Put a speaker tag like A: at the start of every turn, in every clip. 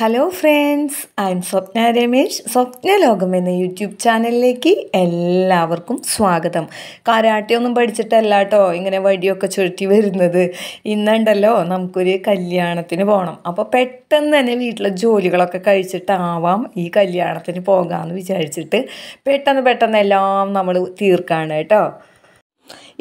A: hello friends I am Swapna Ramesh Swapna Lokam എന്ന YouTube ചാനലിലേക്ക് എല്ലാവർക്കും സ്വാഗതം കാരാട്ടയൊന്നും പഠിച്ചിട്ടല്ല കേട്ടോ ഇങ്ങനെ വഴിയൊക്കെ ചുരുട്ടി വരുന്നത് ഇന്നുണ്ടല്ലോ നമുക്കൊരു കല്യാണത്തിന് പോകണം അപ്പോൾ പെട്ടെന്ന് തന്നെ വീട്ടിലെ ജോലികളൊക്കെ കഴിച്ചിട്ടാവാം ഈ കല്യാണത്തിന് പോകാമെന്ന് വിചാരിച്ചിട്ട് പെട്ടെന്ന് പെട്ടെന്ന് എല്ലാം നമ്മൾ തീർക്കാണ് കേട്ടോ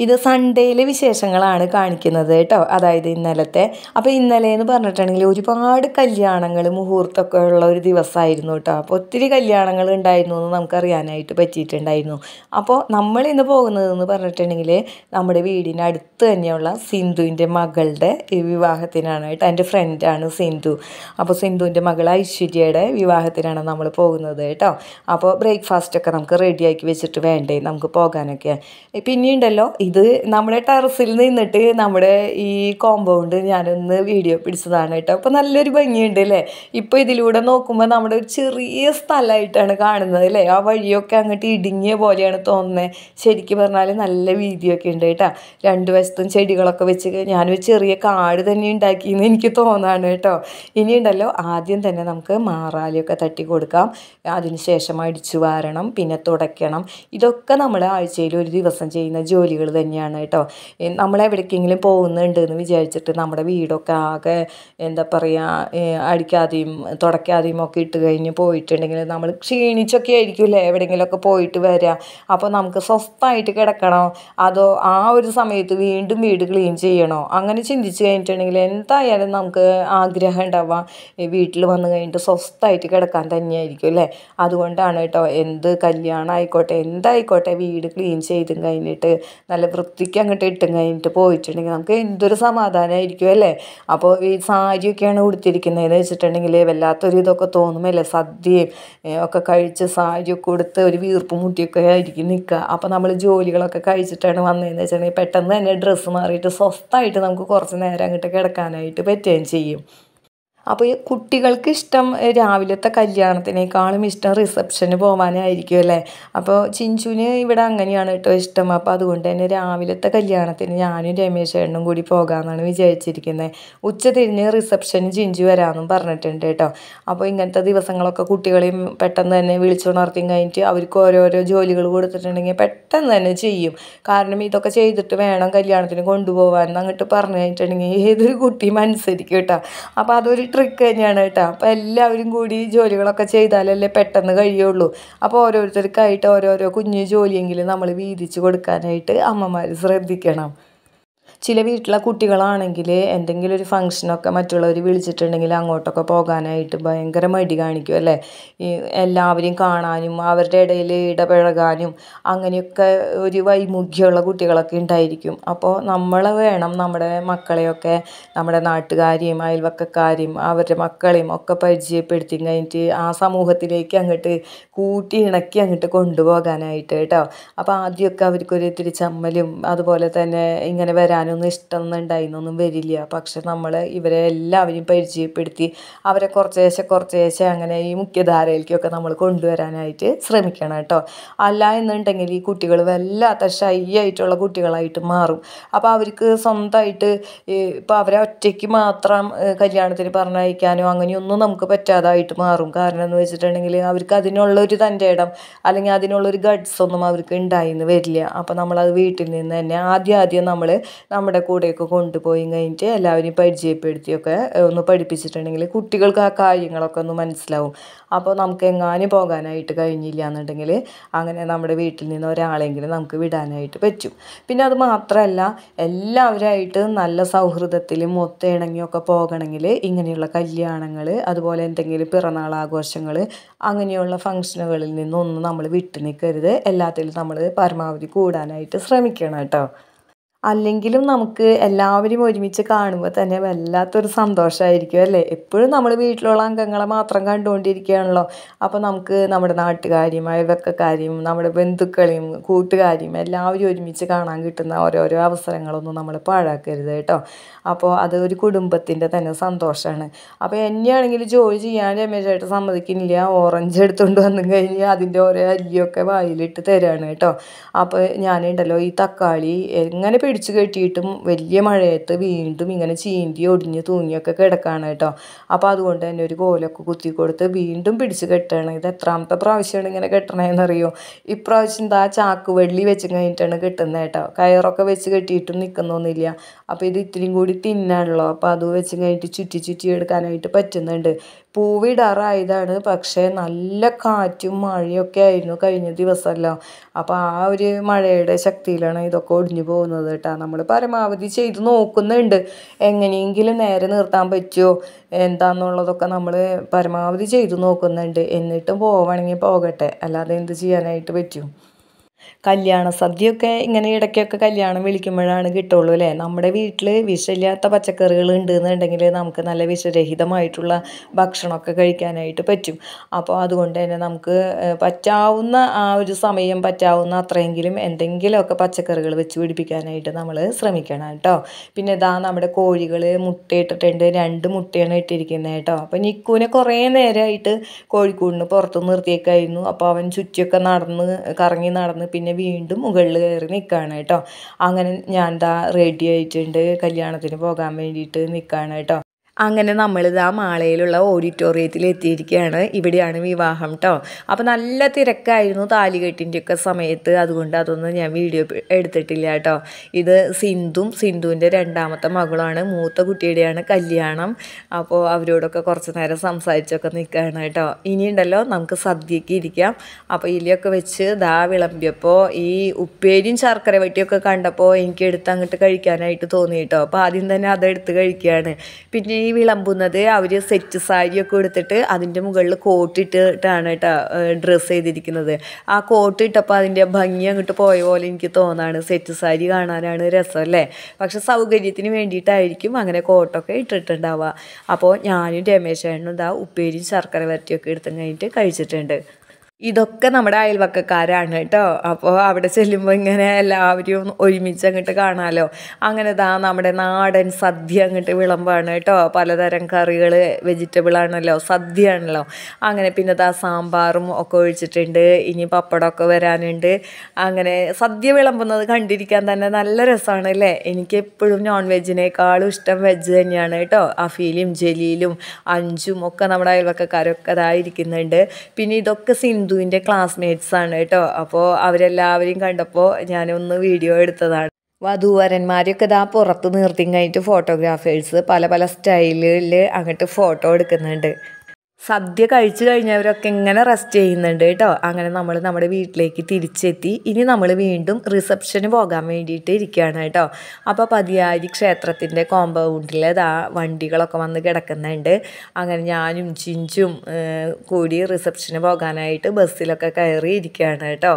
A: ഇത് സൺഡേയിലെ വിശേഷങ്ങളാണ് കാണിക്കുന്നത് കേട്ടോ അതായത് ഇന്നലത്തെ അപ്പോൾ ഇന്നലെ എന്ന് പറഞ്ഞിട്ടുണ്ടെങ്കിൽ ഒരുപാട് കല്യാണങ്ങൾ മുഹൂർത്തമൊക്കെ ഉള്ള ഒരു ദിവസമായിരുന്നു കേട്ടോ അപ്പോൾ ഒത്തിരി കല്യാണങ്ങൾ ഉണ്ടായിരുന്നു എന്ന് നമുക്കറിയാനായിട്ട് പറ്റിയിട്ടുണ്ടായിരുന്നു അപ്പോൾ നമ്മൾ ഇന്ന് പോകുന്നതെന്ന് പറഞ്ഞിട്ടുണ്ടെങ്കിൽ നമ്മുടെ വീടിൻ്റെ അടുത്ത് തന്നെയുള്ള സിന്ധുവിൻ്റെ മകളുടെ വിവാഹത്തിനാണ് കേട്ടോ എൻ്റെ ഫ്രണ്ടാണ് സിന്ധു അപ്പോൾ സിന്ധുവിൻ്റെ മകൾ ഐശ്വര്യയുടെ വിവാഹത്തിനാണ് നമ്മൾ പോകുന്നത് കേട്ടോ അപ്പോൾ ബ്രേക്ക്ഫാസ്റ്റൊക്കെ നമുക്ക് റെഡിയാക്കി വെച്ചിട്ട് വേണ്ടേ നമുക്ക് പോകാനൊക്കെ പിന്നെയുണ്ടല്ലോ ഇത് നമ്മുടെ ടെറസിൽ നിന്നിട്ട് നമ്മുടെ ഈ കോമ്പൗണ്ട് ഞാനൊന്ന് വീഡിയോ പിടിച്ചതാണ് കേട്ടോ അപ്പോൾ നല്ലൊരു ഭംഗിയുണ്ട് അല്ലേ ഇപ്പോൾ ഇതിലൂടെ നോക്കുമ്പോൾ നമ്മുടെ ഒരു ചെറിയ സ്ഥലമായിട്ടാണ് കാണുന്നത് അല്ലേ ആ വഴിയൊക്കെ അങ്ങോട്ട് ഇടുങ്ങിയ പോലെയാണ് തോന്നുന്നത് ശരിക്കും പറഞ്ഞാൽ നല്ല വീതിയൊക്കെ ഉണ്ട് കേട്ടോ രണ്ട് വശത്തും ചെടികളൊക്കെ വെച്ച് ഞാനൊരു ചെറിയ കാട് തന്നെ ഉണ്ടാക്കിയെന്ന് എനിക്ക് തോന്നാണ് കേട്ടോ ഉണ്ടല്ലോ ആദ്യം തന്നെ നമുക്ക് മാറാലിയൊക്കെ തട്ടി കൊടുക്കാം അതിനുശേഷം അടിച്ചു വാരണം പിന്നെ തുടയ്ക്കണം ഇതൊക്കെ നമ്മൾ ആഴ്ചയിൽ ഒരു ദിവസം ചെയ്യുന്ന ജോലികൾ തന്നെയാണ് കേട്ടോ നമ്മളെവിടേക്കെങ്കിലും പോകുന്നുണ്ട് എന്ന് വിചാരിച്ചിട്ട് നമ്മുടെ വീടൊക്കെ ആകെ എന്താ പറയുക അടിക്കാതെയും തുടയ്ക്കാതെയും ഒക്കെ ഇട്ട് കഴിഞ്ഞ് പോയിട്ടുണ്ടെങ്കിൽ നമ്മൾ ക്ഷീണിച്ചൊക്കെ ആയിരിക്കില്ലേ എവിടെയെങ്കിലുമൊക്കെ പോയിട്ട് വരിക അപ്പോൾ നമുക്ക് സ്വസ്ഥമായിട്ട് കിടക്കണോ അതോ ആ ഒരു സമയത്ത് വീണ്ടും വീട് ക്ലീൻ ചെയ്യണോ അങ്ങനെ ചിന്തിച്ച് കഴിഞ്ഞിട്ടുണ്ടെങ്കിൽ എന്തായാലും നമുക്ക് ആഗ്രഹം ഉണ്ടാവുക വീട്ടിൽ വന്നു കഴിഞ്ഞിട്ട് സ്വസ്ഥമായിട്ട് കിടക്കാൻ തന്നെയായിരിക്കും അല്ലേ അതുകൊണ്ടാണ് കേട്ടോ എന്ത് കല്യാണം ആയിക്കോട്ടെ എന്തായിക്കോട്ടെ വീട് ക്ലീൻ ചെയ്തും കഴിഞ്ഞിട്ട് നല്ല നല്ല വൃത്തിക്ക് അങ്ങോട്ട് ഇട്ടും കഴിഞ്ഞിട്ട് പോയിട്ടുണ്ടെങ്കിൽ നമുക്ക് എന്തൊരു സമാധാനമായിരിക്കും അല്ലേ അപ്പോൾ ഈ സാരിയൊക്കെയാണ് ഉടുത്തിരിക്കുന്നതെന്ന് വെച്ചിട്ടുണ്ടെങ്കിൽ വല്ലാത്തൊരു ഇതൊക്കെ തോന്നുമല്ലേ സദ്യയും ഒക്കെ കഴിച്ച് സാരിയൊക്കെ ഉടുത്ത് ഒരു വീർപ്പ് മുട്ടിയൊക്കെ ആയിരിക്കും നിൽക്കുക അപ്പോൾ നമ്മൾ ജോലികളൊക്കെ കഴിച്ചിട്ടാണ് വന്നതെന്ന് വെച്ചിട്ടുണ്ടെങ്കിൽ പെട്ടെന്ന് തന്നെ ഡ്രസ്സ് മാറിയിട്ട് സ്വസ്ഥമായിട്ട് നമുക്ക് കുറച്ച് നേരം അങ്ങോട്ട് കിടക്കാനായിട്ട് പറ്റുകയും ചെയ്യും അപ്പോൾ ഈ കുട്ടികൾക്ക് ഇഷ്ടം രാവിലത്തെ കല്യാണത്തിനേക്കാളും ഇഷ്ടം റിസപ്ഷന് പോകാനായിരിക്കും അല്ലേ അപ്പോൾ ചിഞ്ചുവിന് ഇവിടെ അങ്ങനെയാണ് കേട്ടോ ഇഷ്ടം അപ്പോൾ അതുകൊണ്ട് തന്നെ രാവിലത്തെ കല്യാണത്തിന് ഞാനും രമേശേണ്ണും കൂടി പോകാമെന്നാണ് വിചാരിച്ചിരിക്കുന്നത് ഉച്ച തിരിഞ്ഞ് റിസപ്ഷന് ചിഞ്ചു വരാമെന്നും പറഞ്ഞിട്ടുണ്ട് കേട്ടോ അപ്പോൾ ഇങ്ങനത്തെ ദിവസങ്ങളൊക്കെ കുട്ടികളെയും പെട്ടെന്ന് തന്നെ വിളിച്ചുണർത്തിയും കഴിഞ്ഞിട്ട് അവർക്ക് ഓരോരോ ജോലികൾ കൊടുത്തിട്ടുണ്ടെങ്കിൽ പെട്ടെന്ന് തന്നെ ചെയ്യും കാരണം ഇതൊക്കെ ചെയ്തിട്ട് വേണം കല്യാണത്തിന് കൊണ്ടുപോകാൻ അങ്ങോട്ട് പറഞ്ഞു കഴിഞ്ഞിട്ടുണ്ടെങ്കിൽ ഏതൊരു കുട്ടിയും അനുസരിക്കും കേട്ടോ അപ്പോൾ അതൊരു ട്രിക്ക് തന്നെയാണ് കേട്ടോ അപ്പോൾ എല്ലാവരും കൂടി ജോലികളൊക്കെ ചെയ്താലല്ലേ പെട്ടെന്ന് കഴിയുള്ളൂ അപ്പോൾ ഓരോരുത്തർക്കായിട്ട് ഓരോരോ കുഞ്ഞു ജോലിയെങ്കിലും നമ്മൾ വീതിച്ച് കൊടുക്കാനായിട്ട് അമ്മമാർ ശ്രദ്ധിക്കണം ചില വീട്ടിലെ കുട്ടികളാണെങ്കിൽ എന്തെങ്കിലും ഒരു ഫംഗ്ഷനൊക്കെ മറ്റുള്ളവർ വിളിച്ചിട്ടുണ്ടെങ്കിൽ അങ്ങോട്ടൊക്കെ പോകാനായിട്ട് ഭയങ്കര മടി കാണിക്കും അല്ലേ ഈ എല്ലാവരെയും കാണാനും അവരുടെ ഇടയിൽ ഇടപഴകാനും അങ്ങനെയൊക്കെ ഒരു വൈമുഖ്യമുള്ള കുട്ടികളൊക്കെ ഉണ്ടായിരിക്കും അപ്പോൾ നമ്മൾ വേണം നമ്മുടെ മക്കളെയൊക്കെ നമ്മുടെ നാട്ടുകാരെയും അയൽവക്കക്കാരെയും അവരുടെ മക്കളെയും ഒക്കെ പരിചയപ്പെടുത്തി കഴിഞ്ഞിട്ട് ആ സമൂഹത്തിലേക്ക് അങ്ങോട്ട് കൂട്ടി ഇണക്കി അങ്ങോട്ട് കൊണ്ടുപോകാനായിട്ട് കേട്ടോ അപ്പോൾ ആദ്യമൊക്കെ അവർക്കൊരു ചമ്മലും അതുപോലെ തന്നെ ഇങ്ങനെ വരാൻ തിന്നാനൊന്നും ഇഷ്ടമൊന്നും ഉണ്ടായിരുന്നൊന്നും വരില്ല പക്ഷെ നമ്മൾ ഇവരെ എല്ലാവരെയും പരിചയപ്പെടുത്തി അവരെ കുറച്ചേശ്ശെ കുറച്ചേശ്ശെ അങ്ങനെ ഈ മുഖ്യധാരയിലേക്കൊക്കെ നമ്മൾ കൊണ്ടുവരാനായിട്ട് ശ്രമിക്കണം കേട്ടോ അല്ല എന്നുണ്ടെങ്കിൽ ഈ കുട്ടികൾ വല്ലാത്ത ഷൈയായിട്ടുള്ള കുട്ടികളായിട്ട് മാറും അപ്പോൾ അവർക്ക് സ്വന്തമായിട്ട് ഇപ്പോൾ അവരെ ഒറ്റയ്ക്ക് മാത്രം കല്യാണത്തിന് പറഞ്ഞയക്കാനോ അങ്ങനെയൊന്നും നമുക്ക് പറ്റാതായിട്ട് മാറും കാരണം എന്ന് വെച്ചിട്ടുണ്ടെങ്കിൽ അവർക്ക് അതിനുള്ളൊരു തൻ്റെ ഇടം അല്ലെങ്കിൽ അതിനുള്ളൊരു ഗഡ്സ് ഒന്നും അവർക്ക് ഉണ്ടായിന്ന് വരില്ല അപ്പോൾ നമ്മളത് വീട്ടിൽ നിന്ന് തന്നെ ആദ്യം ആദ്യം നമ്മൾ നമ്മുടെ കൂടെയൊക്കെ കൊണ്ടുപോയി കഴിഞ്ഞിട്ട് എല്ലാവരെയും പരിചയപ്പെടുത്തിയൊക്കെ ഒന്ന് പഠിപ്പിച്ചിട്ടുണ്ടെങ്കിൽ കുട്ടികൾക്ക് ആ കാര്യങ്ങളൊക്കെ ഒന്ന് മനസ്സിലാവും അപ്പോൾ നമുക്ക് എങ്ങാനും പോകാനായിട്ട് കഴിഞ്ഞില്ല എന്നുണ്ടെങ്കിൽ അങ്ങനെ നമ്മുടെ വീട്ടിൽ നിന്ന് ഒരാളെങ്കിലും നമുക്ക് വിടാനായിട്ട് പറ്റും പിന്നെ അത് മാത്രമല്ല എല്ലാവരുമായിട്ട് നല്ല സൗഹൃദത്തിലും ഒത്തിണങ്ങിയൊക്കെ പോകണമെങ്കിൽ ഇങ്ങനെയുള്ള കല്യാണങ്ങൾ അതുപോലെ എന്തെങ്കിലും പിറന്നാൾ ആഘോഷങ്ങൾ അങ്ങനെയുള്ള ഫംഗ്ഷനുകളിൽ നിന്നൊന്നും നമ്മൾ വിട്ടു നിൽക്കരുത് എല്ലാത്തിലും നമ്മൾ പരമാവധി കൂടാനായിട്ട് ശ്രമിക്കണം കേട്ടോ അല്ലെങ്കിലും നമുക്ക് എല്ലാവരും ഒരുമിച്ച് കാണുമ്പോൾ തന്നെ വല്ലാത്തൊരു സന്തോഷമായിരിക്കും അല്ലേ എപ്പോഴും നമ്മൾ വീട്ടിലുള്ള അംഗങ്ങളെ മാത്രം കണ്ടുകൊണ്ടിരിക്കുകയാണല്ലോ അപ്പോൾ നമുക്ക് നമ്മുടെ നാട്ടുകാരെയും അയൽവക്കക്കാരെയും നമ്മുടെ ബന്ധുക്കളെയും കൂട്ടുകാരെയും എല്ലാവരും ഒരുമിച്ച് കാണാൻ കിട്ടുന്ന ഓരോരോ അവസരങ്ങളൊന്നും നമ്മൾ പാഴാക്കരുത് കേട്ടോ അപ്പോൾ അത് ഒരു കുടുംബത്തിൻ്റെ തന്നെ സന്തോഷമാണ് അപ്പോൾ എന്നെയാണെങ്കിൽ ജോലി ചെയ്യാൻ രമേശായിട്ട് സമ്മതിക്കുന്നില്ല ഓറഞ്ച് എടുത്തുകൊണ്ട് വന്നു കഴിഞ്ഞാൽ അതിൻ്റെ ഓരോ അരിയൊക്കെ വായിലിട്ട് തരാണ് കേട്ടോ അപ്പോൾ ഞാനുണ്ടല്ലോ ഈ തക്കാളി എങ്ങനെ പിടിച്ചു കെട്ടിയിട്ടും വലിയ മഴയത്ത് വീണ്ടും ഇങ്ങനെ ചീന്തി ഒടിഞ്ഞ് തൂങ്ങിയൊക്കെ കിടക്കുകയാണ് കേട്ടോ അപ്പോൾ അതുകൊണ്ട് തന്നെ ഒരു കോലൊക്കെ കുത്തി കൊടുത്ത് വീണ്ടും പിടിച്ച് കെട്ടണം ഇത് എത്രാമത്തെ പ്രാവശ്യമാണ് ഇങ്ങനെ കെട്ടണതെന്നറിയോ ഇപ്രാവശ്യം എന്താ ചാക്ക് വെള്ളി വെച്ച് കഴിഞ്ഞിട്ടാണ് കെട്ടുന്നത് കേട്ടോ കയറൊക്കെ വെച്ച് കെട്ടിയിട്ടും നിൽക്കുന്നൊന്നുമില്ല അപ്പോൾ ഇത് ഇത്തിരിയും കൂടി തിന്നാണല്ലോ അപ്പോൾ അത് വെച്ച് കഴിഞ്ഞിട്ട് ചുറ്റി ചുറ്റി എടുക്കാനായിട്ട് പറ്റുന്നുണ്ട് പൂവിടാറായതാണ് പക്ഷേ നല്ല കാറ്റും മഴയൊക്കെ ആയിരുന്നു കഴിഞ്ഞ ദിവസമെല്ലാം അപ്പോൾ ആ ഒരു മഴയുടെ ശക്തിയിലാണ് ഇതൊക്കെ ഒടിഞ്ഞു പോകുന്നത് കേട്ടോ നമ്മൾ പരമാവധി ചെയ്ത് നോക്കുന്നുണ്ട് എങ്ങനെയെങ്കിലും നേരെ നിർത്താൻ പറ്റുമോ എന്താണെന്നുള്ളതൊക്കെ നമ്മൾ പരമാവധി ചെയ്ത് നോക്കുന്നുണ്ട് എന്നിട്ടും പോവുകയാണെങ്കിൽ പോകട്ടെ അല്ലാതെ എന്ത് ചെയ്യാനായിട്ട് പറ്റും കല്യാണ സദ്യയൊക്കെ ഇങ്ങനെ ഇടയ്ക്കൊക്കെ കല്യാണം വിളിക്കുമ്പോഴാണ് കിട്ടുള്ളൂ അല്ലേ നമ്മുടെ വീട്ടിൽ വിഷമില്ലാത്ത പച്ചക്കറികൾ ഉണ്ടെന്നുണ്ടെങ്കിൽ നമുക്ക് നല്ല വിഷരഹിതമായിട്ടുള്ള ഭക്ഷണമൊക്കെ കഴിക്കാനായിട്ട് പറ്റും അപ്പോൾ അതുകൊണ്ട് തന്നെ നമുക്ക് പറ്റാവുന്ന ആ ഒരു സമയം പറ്റാവുന്ന അത്രയെങ്കിലും എന്തെങ്കിലുമൊക്കെ പച്ചക്കറികൾ വെച്ച് പിടിപ്പിക്കാനായിട്ട് നമ്മൾ ശ്രമിക്കണം കേട്ടോ പിന്നെ ഇതാ നമ്മുടെ കോഴികൾ മുട്ടയിട്ടിട്ടുണ്ട് രണ്ട് മുട്ടയാണ് ഇട്ടിരിക്കുന്നത് കേട്ടോ അപ്പോൾ നിക്കുവിനെ കുറേ നേരമായിട്ട് കോഴിക്കൂടിന് പുറത്ത് നിർത്തിയേക്കായിരുന്നു അപ്പോൾ അവൻ ചുറ്റിയൊക്കെ നടന്ന് കറങ്ങി നടന്ന് വന്ന് പിന്നെ വീണ്ടും മുകളിൽ കയറി നിൽക്കുകയാണ് കേട്ടോ അങ്ങനെ ഞാൻ ദാ റെഡി ആയിട്ടുണ്ട് കല്യാണത്തിന് പോകാൻ വേണ്ടിയിട്ട് നിൽക്കുകയാണ് കേട്ടോ അങ്ങനെ നമ്മളിത് ആ മാളയിലുള്ള ഓഡിറ്റോറിയത്തിൽ എത്തിയിരിക്കുകയാണ് ഇവിടെയാണ് വിവാഹം കേട്ടോ അപ്പോൾ നല്ല തിരക്കായിരുന്നു താലികെട്ടിൻ്റെയൊക്കെ സമയത്ത് അതുകൊണ്ട് അതൊന്നും ഞാൻ വീഡിയോ എടുത്തിട്ടില്ല കേട്ടോ ഇത് സിന്ധുവും സിന്ധുവിൻ്റെ രണ്ടാമത്തെ മകളാണ് മൂത്ത കുട്ടിയുടെയാണ് കല്യാണം അപ്പോൾ അവരോടൊക്കെ കുറച്ച് നേരം സംസാരിച്ചൊക്കെ നിൽക്കുകയാണ് കേട്ടോ ഇനിയുണ്ടല്ലോ നമുക്ക് സദ്യക്ക് ഇരിക്കാം അപ്പോൾ ഇലയൊക്കെ വെച്ച് ദാ വിളമ്പിയപ്പോൾ ഈ ഉപ്പേരിയും ശർക്കര വട്ടിയൊക്കെ കണ്ടപ്പോൾ എനിക്ക് എടുത്ത് അങ്ങോട്ട് കഴിക്കാനായിട്ട് തോന്നി കേട്ടോ അപ്പോൾ ആദ്യം തന്നെ അതെടുത്ത് കഴിക്കുകയാണ് പിന്നെ ഈ വിളമ്പുന്നത് അവർ സെറ്റ് സാരിയൊക്കെ എടുത്തിട്ട് അതിൻ്റെ മുകളിൽ കോട്ടിട്ടിട്ടാണ് കേട്ടോ ഡ്രസ്സ് ചെയ്തിരിക്കുന്നത് ആ കോട്ട് ഇട്ടപ്പോൾ അതിൻ്റെ ഭംഗി അങ്ങോട്ട് പോയ പോലെ എനിക്ക് തോന്നാണ് സെറ്റ് സാരി കാണാനാണ് രസം അല്ലേ പക്ഷെ സൗകര്യത്തിന് വേണ്ടിയിട്ടായിരിക്കും അങ്ങനെ കോട്ടൊക്കെ ഇട്ടിട്ടുണ്ടാവുക അപ്പോൾ ഞാനും രമേശേണ്ണും ഇതാ ഉപ്പേരിയും ശർക്കര വരട്ടിയൊക്കെ എടുത്തും കഴിഞ്ഞിട്ട് കഴിച്ചിട്ടുണ്ട് ഇതൊക്കെ നമ്മുടെ അയൽവക്കക്കാരാണ് കേട്ടോ അപ്പോൾ അവിടെ ചെല്ലുമ്പോൾ ഇങ്ങനെ എല്ലാവരും ഒരുമിച്ച് അങ്ങോട്ട് കാണാമല്ലോ അങ്ങനെ ഇതാ നമ്മുടെ നാടൻ സദ്യ അങ്ങോട്ട് വിളമ്പാണ് കേട്ടോ പലതരം കറികൾ വെജിറ്റബിൾ ആണല്ലോ സദ്യ ആണല്ലോ അങ്ങനെ പിന്നെ ഇതാ സാമ്പാറും ഒക്കെ ഒഴിച്ചിട്ടുണ്ട് ഇനി പപ്പടമൊക്കെ വരാനുണ്ട് അങ്ങനെ സദ്യ വിളമ്പുന്നത് കണ്ടിരിക്കാൻ തന്നെ നല്ല രസമാണ് അല്ലേ എനിക്ക് എപ്പോഴും നോൺ വെജിനേക്കാളും ഇഷ്ടം വെജ് തന്നെയാണ് കേട്ടോ അഫീലും ജലീലും അഞ്ചും ഒക്കെ നമ്മുടെ അയൽവക്കക്കാരൊക്കെ ഇതായിരിക്കുന്നുണ്ട് പിന്നെ ഇതൊക്കെ സിൻ ബിന്ദുവിൻ്റെ ആണ് കേട്ടോ അപ്പോൾ അവരെല്ലാവരെയും കണ്ടപ്പോൾ ഞാനൊന്ന് വീഡിയോ എടുത്തതാണ് വധൂവരന്മാരെയൊക്കെ ഇതാ പുറത്ത് നിർത്തി കഴിഞ്ഞിട്ട് ഫോട്ടോഗ്രാഫേഴ്സ് പല പല സ്റ്റൈലിൽ അങ്ങോട്ട് ഫോട്ടോ എടുക്കുന്നുണ്ട് സദ്യ കഴിച്ചു കഴിഞ്ഞവരൊക്കെ ഇങ്ങനെ റെസ്റ്റ് ചെയ്യുന്നുണ്ട് കേട്ടോ അങ്ങനെ നമ്മൾ നമ്മുടെ വീട്ടിലേക്ക് തിരിച്ചെത്തി ഇനി നമ്മൾ വീണ്ടും റിസപ്ഷന് പോകാൻ വേണ്ടിയിട്ട് ഇരിക്കുകയാണ് കേട്ടോ അപ്പോൾ പതിയാരി ക്ഷേത്രത്തിൻ്റെ കോമ്പൗണ്ടിൽ ഇതാ വണ്ടികളൊക്കെ വന്ന് കിടക്കുന്നുണ്ട് അങ്ങനെ ഞാനും ചിഞ്ചും കൂടി റിസപ്ഷന് പോകാനായിട്ട് ബസ്സിലൊക്കെ കയറി ഇരിക്കുകയാണ് കേട്ടോ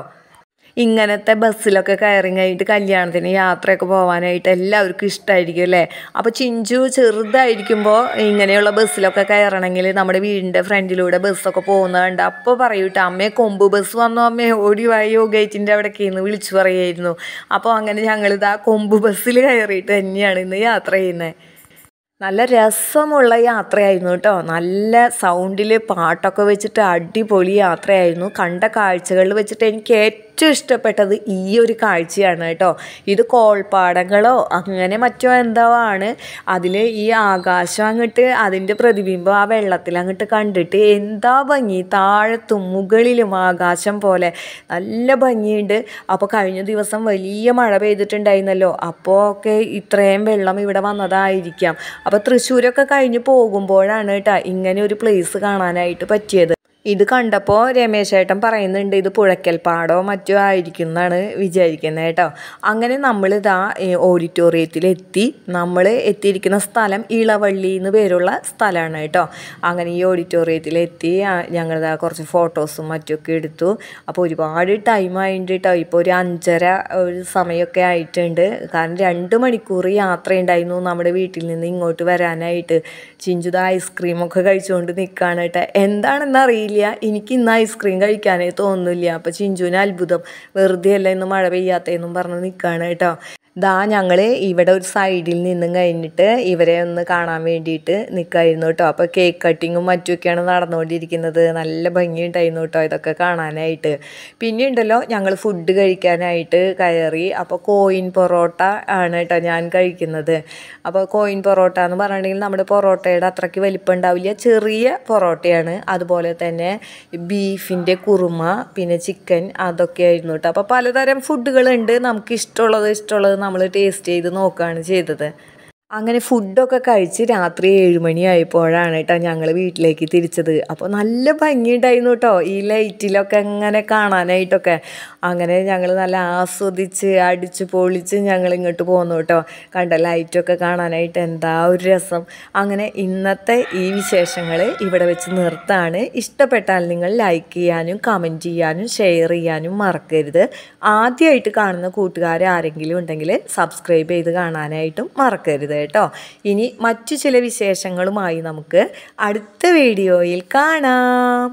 A: ഇങ്ങനത്തെ ബസ്സിലൊക്കെ കയറി കഴിഞ്ഞിട്ട് കല്യാണത്തിന് യാത്രയൊക്കെ പോകാനായിട്ട് എല്ലാവർക്കും ഇഷ്ടമായിരിക്കും അല്ലേ അപ്പോൾ ചിഞ്ചു ചെറുതായിരിക്കുമ്പോൾ ഇങ്ങനെയുള്ള ബസ്സിലൊക്കെ കയറണമെങ്കിൽ നമ്മുടെ വീടിൻ്റെ ഫ്രണ്ടിലൂടെ ബസ്സൊക്കെ പോകുന്നതുണ്ട് അപ്പോൾ അപ്പോൾ കേട്ടോ അമ്മയെ കൊമ്പ് ബസ് വന്നു അമ്മയെ ഓടി വായി ഗേറ്റിൻ്റെ അവിടേക്ക് വിളിച്ചു പറയുമായിരുന്നു അപ്പോൾ അങ്ങനെ ഞങ്ങളിത് ആ കൊമ്പ് ബസ്സിൽ കയറിയിട്ട് തന്നെയാണ് ഇന്ന് യാത്ര ചെയ്യുന്നത് നല്ല രസമുള്ള യാത്രയായിരുന്നു കേട്ടോ നല്ല സൗണ്ടിൽ പാട്ടൊക്കെ വെച്ചിട്ട് അടിപൊളി യാത്രയായിരുന്നു കണ്ട കാഴ്ചകളിൽ വെച്ചിട്ട് എനിക്ക് ഏറ്റവും ഏറ്റവും ഇഷ്ടപ്പെട്ടത് ഈ ഒരു കാഴ്ചയാണ് കേട്ടോ ഇത് കോൾപ്പാടങ്ങളോ അങ്ങനെ മറ്റോ എന്തോ ആണ് അതിൽ ഈ ആകാശം അങ്ങോട്ട് അതിൻ്റെ പ്രതിബിംബം ആ വെള്ളത്തിൽ അങ്ങോട്ട് കണ്ടിട്ട് എന്താ ഭംഗി താഴത്തും മുകളിലും ആകാശം പോലെ നല്ല ഭംഗിയുണ്ട് അപ്പോൾ കഴിഞ്ഞ ദിവസം വലിയ മഴ പെയ്തിട്ടുണ്ടായിരുന്നല്ലോ അപ്പോൾ ഒക്കെ ഇത്രയും വെള്ളം ഇവിടെ വന്നതായിരിക്കാം അപ്പോൾ തൃശ്ശൂരൊക്കെ കഴിഞ്ഞ് പോകുമ്പോഴാണ് കേട്ടോ ഇങ്ങനെ ഒരു പ്ലേസ് കാണാനായിട്ട് പറ്റിയത് ഇത് കണ്ടപ്പോൾ രമേശേട്ടൻ പറയുന്നുണ്ട് ഇത് പുഴയ്ക്കൽപ്പാടോ മറ്റോ ആയിരിക്കും എന്നാണ് വിചാരിക്കുന്നത് കേട്ടോ അങ്ങനെ നമ്മൾ ഇതാ ഓഡിറ്റോറിയത്തിലെത്തി നമ്മൾ എത്തിയിരിക്കുന്ന സ്ഥലം ഇളവള്ളി എന്ന് പേരുള്ള സ്ഥലമാണ് കേട്ടോ അങ്ങനെ ഈ ഓഡിറ്റോറിയത്തിലെത്തി ഞങ്ങളിതാ കുറച്ച് ഫോട്ടോസും മറ്റൊക്കെ എടുത്തു അപ്പോൾ ഒരുപാട് ടൈം ആയിട്ടുണ്ട് കേട്ടോ ഇപ്പോൾ ഒരു അഞ്ചര ഒരു സമയമൊക്കെ ആയിട്ടുണ്ട് കാരണം രണ്ട് മണിക്കൂർ ഉണ്ടായിരുന്നു നമ്മുടെ വീട്ടിൽ നിന്ന് ഇങ്ങോട്ട് വരാനായിട്ട് ചിഞ്ചുത ഐസ്ക്രീമൊക്കെ കഴിച്ചുകൊണ്ട് നിൽക്കുകയാണ് കേട്ടോ എന്താണെന്നറിയില്ല വയ്യ എനിക്ക് ഇന്ന് ഐസ്ക്രീം കഴിക്കാനേ തോന്നുന്നില്ല അപ്പം ചിഞ്ചുവിന് അത്ഭുതം വെറുതെ അല്ല ഇന്ന് മഴ പെയ്യാത്തതെന്നും പറഞ്ഞ് നിൽക്കുകയാണ് കേട്ടോ ദാ ഞങ്ങൾ ഇവിടെ ഒരു സൈഡിൽ നിന്നും കഴിഞ്ഞിട്ട് ഇവരെ ഒന്ന് കാണാൻ വേണ്ടിയിട്ട് നിൽക്കായിരുന്നു കേട്ടോ അപ്പോൾ കേക്ക് കട്ടിങ്ങും മറ്റുമൊക്കെയാണ് നടന്നുകൊണ്ടിരിക്കുന്നത് നല്ല ഭംഗിയുണ്ടായിരുന്നു കേട്ടോ ഇതൊക്കെ കാണാനായിട്ട് പിന്നെ ഉണ്ടല്ലോ ഞങ്ങൾ ഫുഡ് കഴിക്കാനായിട്ട് കയറി അപ്പോൾ കോയിൻ പൊറോട്ട ആണ് കേട്ടോ ഞാൻ കഴിക്കുന്നത് അപ്പോൾ കോയിൻ പൊറോട്ട എന്ന് പറഞ്ഞിട്ടുണ്ടെങ്കിൽ നമ്മുടെ പൊറോട്ടയുടെ അത്രയ്ക്ക് വലിപ്പം ഉണ്ടാവില്ല ചെറിയ പൊറോട്ടയാണ് അതുപോലെ തന്നെ ബീഫിൻ്റെ കുറുമ പിന്നെ ചിക്കൻ അതൊക്കെ ആയിരുന്നു കേട്ടോ അപ്പോൾ പലതരം ഫുഡുകളുണ്ട് നമുക്ക് ഇഷ്ടമുള്ളത് ഇഷ്ടമുള്ളത് നമ്മൾ ടേസ്റ്റ് ചെയ്ത് നോക്കുകയാണ് ചെയ്തത് അങ്ങനെ ഫുഡൊക്കെ കഴിച്ച് രാത്രി ഏഴുമണിയായപ്പോഴാണ് കേട്ടോ ഞങ്ങൾ വീട്ടിലേക്ക് തിരിച്ചത് അപ്പോൾ നല്ല ഭംഗിയുണ്ടായിരുന്നു കേട്ടോ ഈ ലൈറ്റിലൊക്കെ എങ്ങനെ കാണാനായിട്ടൊക്കെ അങ്ങനെ ഞങ്ങൾ നല്ല ആസ്വദിച്ച് അടിച്ച് പൊളിച്ച് ഞങ്ങൾ ഇങ്ങോട്ട് പോന്നു കേട്ടോ കണ്ട ലൈറ്റൊക്കെ കാണാനായിട്ട് എന്താ ഒരു രസം അങ്ങനെ ഇന്നത്തെ ഈ വിശേഷങ്ങൾ ഇവിടെ വെച്ച് നിർത്താണ് ഇഷ്ടപ്പെട്ടാൽ നിങ്ങൾ ലൈക്ക് ചെയ്യാനും കമൻറ്റ് ചെയ്യാനും ഷെയർ ചെയ്യാനും മറക്കരുത് ആദ്യമായിട്ട് കാണുന്ന കൂട്ടുകാരെ ആരെങ്കിലും ഉണ്ടെങ്കിൽ സബ്സ്ക്രൈബ് ചെയ്ത് കാണാനായിട്ടും മറക്കരുത് കേട്ടോ ഇനി മറ്റു ചില വിശേഷങ്ങളുമായി നമുക്ക് അടുത്ത വീഡിയോയിൽ കാണാം